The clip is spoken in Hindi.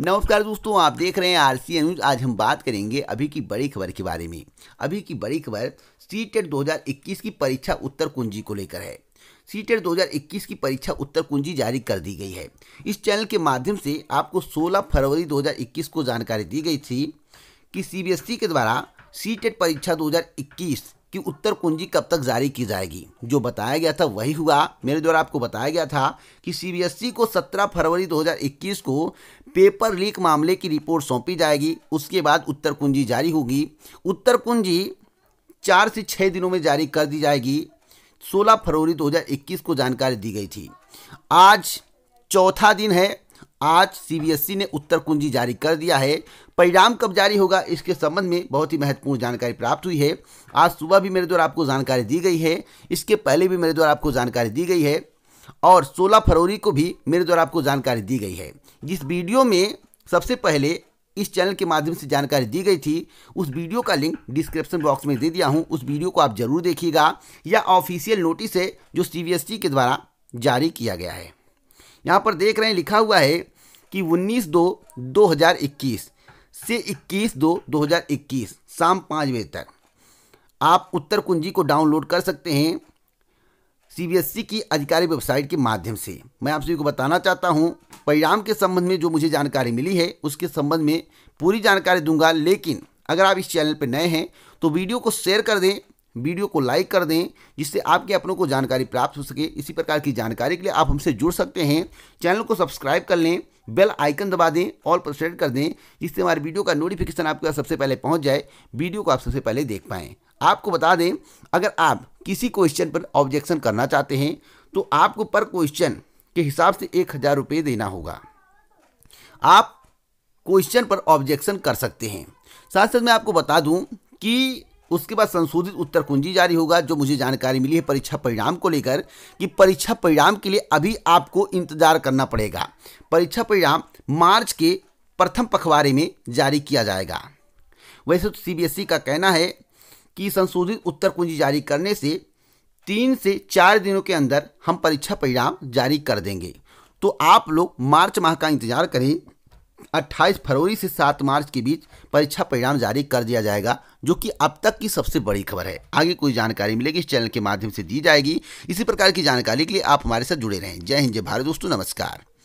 नमस्कार दोस्तों आप देख रहे हैं आर सी न्यूज आज हम बात करेंगे अभी की बड़ी खबर के बारे में अभी की बड़ी खबर सी टेट दो की परीक्षा उत्तर कुंजी को लेकर है सी टेट दो की परीक्षा उत्तर कुंजी जारी कर दी गई है इस चैनल के माध्यम से आपको 16 फरवरी 2021 को जानकारी दी गई थी कि सीबीएसई के द्वारा सी टेट परीक्षा 2021 की उत्तर कुंजी कब तक जारी की जाएगी जो बताया गया था वही हुआ मेरे द्वारा आपको बताया गया था कि सीबीएसई को 17 फरवरी 2021 को पेपर लीक मामले की रिपोर्ट सौंपी जाएगी उसके बाद उत्तर कुंजी जारी होगी उत्तर कुंजी चार से छः दिनों में जारी कर दी जाएगी 16 फरवरी 2021 को जानकारी दी गई थी आज चौथा दिन है आज सीबीएसई e ने उत्तर कुंजी जारी कर दिया है परिणाम कब जारी होगा इसके संबंध में बहुत ही महत्वपूर्ण जानकारी प्राप्त हुई है आज सुबह भी मेरे द्वारा आपको जानकारी दी गई है इसके पहले भी मेरे द्वारा आपको जानकारी दी गई है और 16 फरवरी को भी मेरे द्वारा आपको जानकारी दी गई है जिस वीडियो में सबसे पहले इस चैनल के माध्यम से जानकारी दी गई थी उस वीडियो का लिंक डिस्क्रिप्शन बॉक्स में दे दिया हूँ उस वीडियो को आप जरूर देखिएगा या ऑफिशियल नोटिस है जो सी e के द्वारा जारी किया गया है यहाँ पर देख रहे हैं लिखा हुआ है कि 19 दो 2021 से 21 दो 2021 शाम पाँच बजे तक आप उत्तर कुंजी को डाउनलोड कर सकते हैं सीबीएसई e की आधिकारिक वेबसाइट के माध्यम से मैं आप सभी को बताना चाहता हूं परिणाम के संबंध में जो मुझे जानकारी मिली है उसके संबंध में पूरी जानकारी दूंगा लेकिन अगर आप इस चैनल पर नए हैं तो वीडियो को शेयर कर दें वीडियो को लाइक कर दें जिससे आपके अपनों को जानकारी प्राप्त हो सके इसी प्रकार की जानकारी के लिए आप हमसे जुड़ सकते हैं चैनल को सब्सक्राइब कर लें बेल आइकन दबा दें ऑल पर सेट कर दें जिससे हमारे वीडियो का नोटिफिकेशन आपके पास सबसे पहले पहुंच जाए वीडियो को आप सबसे पहले देख पाएँ आपको बता दें अगर आप किसी क्वेश्चन पर ऑब्जेक्शन करना चाहते हैं तो आपको पर क्वेश्चन के हिसाब से एक हज़ार रुपये देना होगा आप क्वेश्चन पर ऑब्जेक्शन कर सकते हैं साथ साथ मैं आपको बता दूँ कि उसके बाद संशोधित उत्तर कुंजी जारी होगा जो मुझे जानकारी मिली है परीक्षा परिणाम को लेकर कि परीक्षा परिणाम के लिए अभी आपको इंतजार करना पड़ेगा परीक्षा परिणाम मार्च के प्रथम पखवाड़े में जारी किया जाएगा वैसे तो सीबीएसई का कहना है कि संशोधित उत्तर कुंजी जारी करने से तीन से चार दिनों के अंदर हम परीक्षा परिणाम जारी कर देंगे तो आप लोग मार्च माह का इंतजार करें 28 फरवरी से 7 मार्च के बीच परीक्षा परिणाम जारी कर दिया जाएगा जो कि अब तक की सबसे बड़ी खबर है आगे कोई जानकारी मिलेगी इस चैनल के माध्यम से दी जाएगी इसी प्रकार की जानकारी के लिए आप हमारे साथ जुड़े रहें जय हिंद जय भारत दोस्तों नमस्कार